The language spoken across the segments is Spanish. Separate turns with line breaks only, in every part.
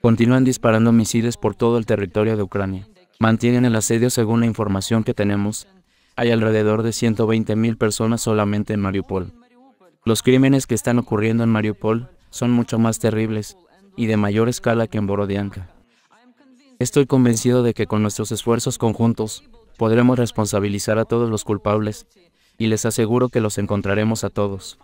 Continúan disparando misiles por todo el territorio de Ucrania. Mantienen el asedio según la información que tenemos. Hay alrededor de 120.000 personas solamente en Mariupol. Los crímenes que están ocurriendo en Mariupol son mucho más terribles y de mayor escala que en Borodianka. Estoy convencido de que con nuestros esfuerzos conjuntos podremos responsabilizar a todos los culpables y les aseguro que los encontraremos a todos.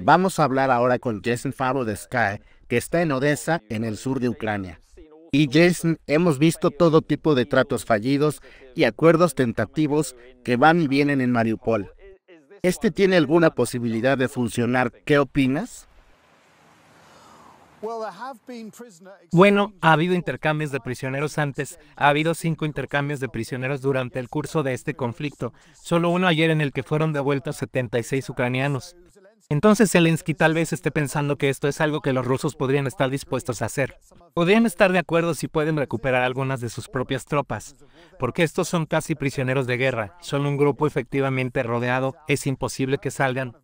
Vamos a hablar ahora con Jason Faro de Sky, que está en Odessa, en el sur de Ucrania. Y Jason, hemos visto todo tipo de tratos fallidos y acuerdos tentativos que van y vienen en Mariupol. ¿Este tiene alguna posibilidad de funcionar? ¿Qué opinas?
Bueno, ha habido intercambios de prisioneros antes. Ha habido cinco intercambios de prisioneros durante el curso de este conflicto. Solo uno ayer en el que fueron devueltos 76 ucranianos. Entonces Zelensky tal vez esté pensando que esto es algo que los rusos podrían estar dispuestos a hacer. Podrían estar de acuerdo si pueden recuperar algunas de sus propias tropas, porque estos son casi prisioneros de guerra, son un grupo efectivamente rodeado, es imposible que salgan,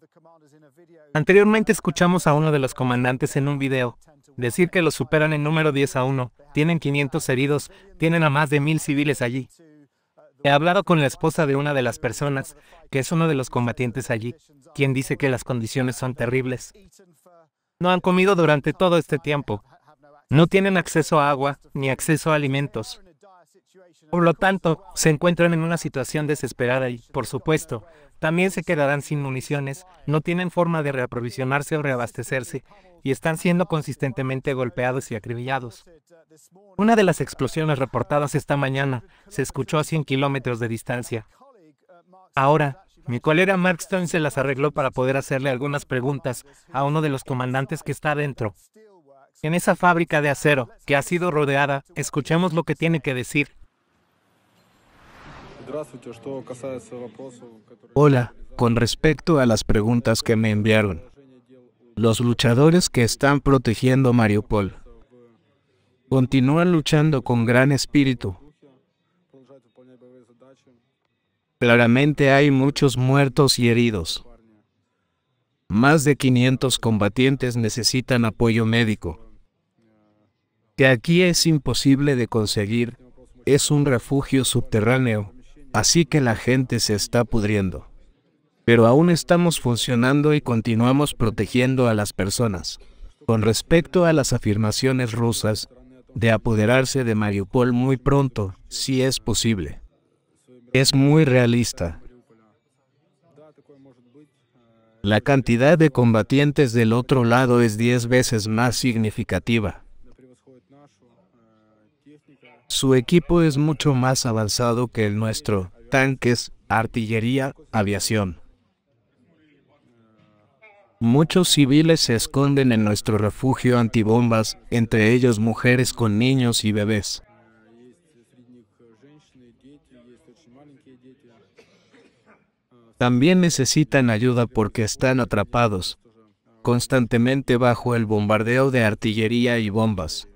Anteriormente escuchamos a uno de los comandantes en un video decir que los superan en número 10 a 1, tienen 500 heridos, tienen a más de mil civiles allí. He hablado con la esposa de una de las personas, que es uno de los combatientes allí, quien dice que las condiciones son terribles. No han comido durante todo este tiempo. No tienen acceso a agua ni acceso a alimentos. Por lo tanto, se encuentran en una situación desesperada y, por supuesto, también se quedarán sin municiones, no tienen forma de reaprovisionarse o reabastecerse, y están siendo consistentemente golpeados y acribillados. Una de las explosiones reportadas esta mañana se escuchó a 100 kilómetros de distancia. Ahora, mi colega Mark Stone se las arregló para poder hacerle algunas preguntas a uno de los comandantes que está adentro. En esa fábrica de acero, que ha sido rodeada, escuchemos lo que tiene que decir
Hola, con respecto a las preguntas que me enviaron. Los luchadores que están protegiendo Mariupol continúan luchando con gran espíritu. Claramente hay muchos muertos y heridos. Más de 500 combatientes necesitan apoyo médico. Que aquí es imposible de conseguir es un refugio subterráneo Así que la gente se está pudriendo. Pero aún estamos funcionando y continuamos protegiendo a las personas. Con respecto a las afirmaciones rusas de apoderarse de Mariupol muy pronto, si es posible. Es muy realista. La cantidad de combatientes del otro lado es diez veces más significativa. Su equipo es mucho más avanzado que el nuestro, tanques, artillería, aviación. Muchos civiles se esconden en nuestro refugio antibombas, entre ellos mujeres con niños y bebés. También necesitan ayuda porque están atrapados constantemente bajo el bombardeo de
artillería y bombas.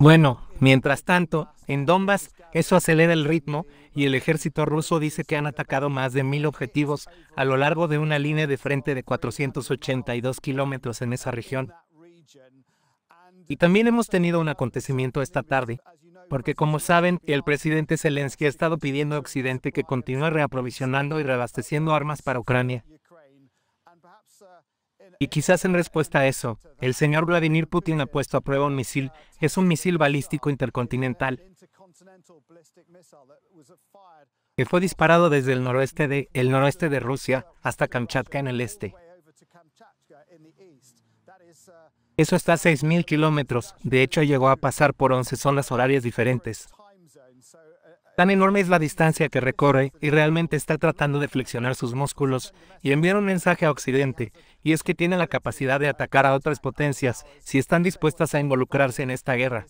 Bueno, mientras tanto, en Donbass eso acelera el ritmo y el ejército ruso dice que han atacado más de mil objetivos a lo largo de una línea de frente de 482 kilómetros en esa región. Y también hemos tenido un acontecimiento esta tarde, porque como saben, el presidente Zelensky ha estado pidiendo a Occidente que continúe reaprovisionando y reabasteciendo armas para Ucrania. Y quizás en respuesta a eso, el señor Vladimir Putin ha puesto a prueba un misil. Es un misil balístico intercontinental que fue disparado desde el noroeste de, el noroeste de Rusia hasta Kamchatka en el este. Eso está a 6.000 kilómetros. De hecho, llegó a pasar por 11 zonas horarias diferentes. Tan enorme es la distancia que recorre y realmente está tratando de flexionar sus músculos y enviar un mensaje a Occidente, y es que tiene la capacidad de atacar a otras potencias si están dispuestas a involucrarse en esta guerra.